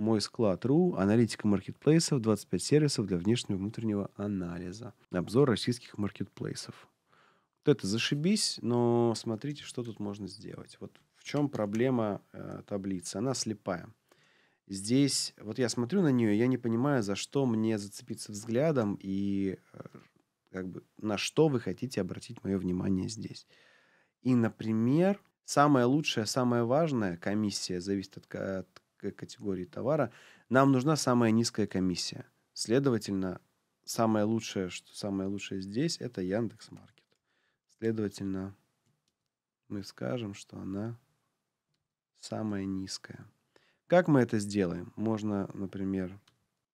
мой склад.ру, аналитика маркетплейсов, 25 сервисов для внешнего и внутреннего анализа. Обзор российских маркетплейсов. Вот это зашибись, но смотрите, что тут можно сделать. Вот в чем проблема э, таблицы? Она слепая. Здесь, вот я смотрю на нее, я не понимаю, за что мне зацепиться взглядом и э, как бы на что вы хотите обратить мое внимание здесь. И, например, самая лучшая, самая важная комиссия зависит от, от категории товара, нам нужна самая низкая комиссия. Следовательно, самое лучшее, что самое лучшее здесь, это Яндекс Маркет. Следовательно, мы скажем, что она самая низкая. Как мы это сделаем? Можно, например,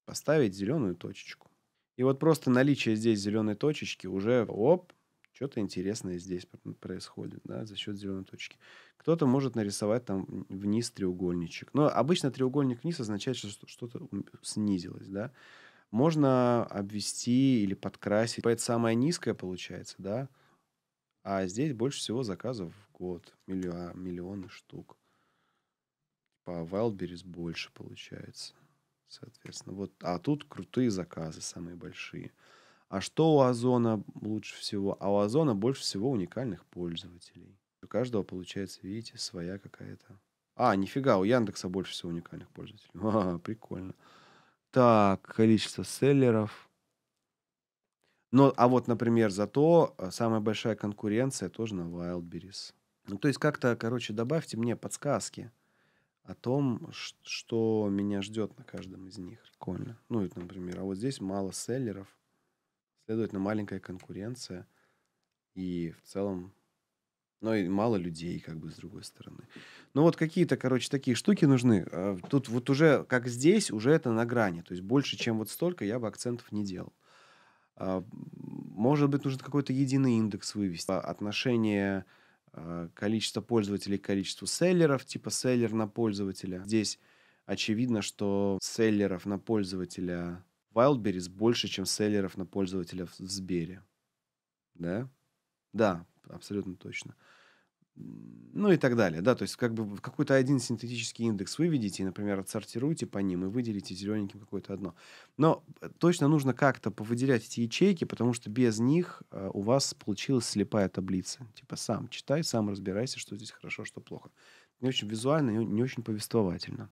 поставить зеленую точечку. И вот просто наличие здесь зеленой точечки уже, оп, что-то интересное здесь происходит, да, за счет зеленой точки. Кто-то может нарисовать там вниз треугольничек. Но обычно треугольник вниз означает, что что-то снизилось, да. Можно обвести или подкрасить. Это самое низкое получается, да. А здесь больше всего заказов в год. Миллион, миллионы штук. По Wildberries больше получается, соответственно. Вот. А тут крутые заказы самые большие. А что у Озона лучше всего? А у Озона больше всего уникальных пользователей. У каждого получается, видите, своя какая-то. А, нифига, у Яндекса больше всего уникальных пользователей. А, прикольно. Так, количество селлеров. Но, а вот, например, зато э, самая большая конкуренция тоже на Wildberries. Ну, то есть как-то, короче, добавьте мне подсказки о том, что меня ждет на каждом из них. Прикольно. Ну, и, например, а вот здесь мало селлеров. Следовательно, маленькая конкуренция и в целом, ну и мало людей, как бы, с другой стороны. Ну вот какие-то, короче, такие штуки нужны. А, тут вот уже, как здесь, уже это на грани. То есть больше, чем вот столько, я бы акцентов не делал. А, может быть, нужно какой-то единый индекс вывести. А, отношение количества пользователей к количеству селлеров, типа селлер на пользователя. Здесь очевидно, что селлеров на пользователя Wildberries больше, чем селлеров на пользователя в Сбере. Да? Да, абсолютно точно. Ну и так далее, да, то есть как бы какой-то один синтетический индекс выведите, и, например, отсортируйте по ним и выделите зелененьким какое-то одно. Но э, точно нужно как-то повыделять эти ячейки, потому что без них э, у вас получилась слепая таблица. Типа сам читай, сам разбирайся, что здесь хорошо, что плохо. Не очень визуально, не очень повествовательно.